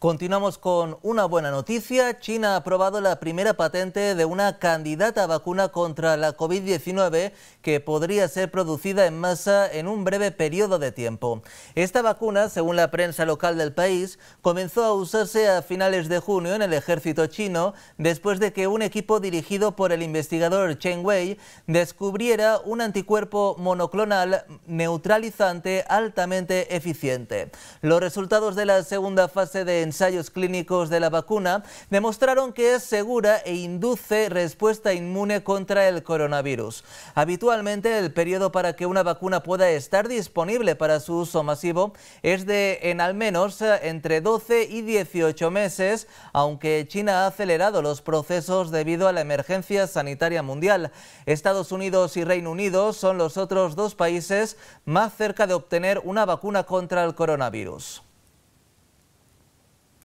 Continuamos con una buena noticia. China ha aprobado la primera patente de una candidata vacuna contra la COVID-19 que podría ser producida en masa en un breve periodo de tiempo. Esta vacuna, según la prensa local del país, comenzó a usarse a finales de junio en el ejército chino después de que un equipo dirigido por el investigador Chen Wei descubriera un anticuerpo monoclonal neutralizante altamente eficiente. Los resultados de la segunda fase de ensayos clínicos de la vacuna demostraron que es segura e induce respuesta inmune contra el coronavirus. Habitualmente el periodo para que una vacuna pueda estar disponible para su uso masivo es de en al menos entre 12 y 18 meses, aunque China ha acelerado los procesos debido a la emergencia sanitaria mundial. Estados Unidos y Reino Unido son los otros dos países más cerca de obtener una vacuna contra el coronavirus.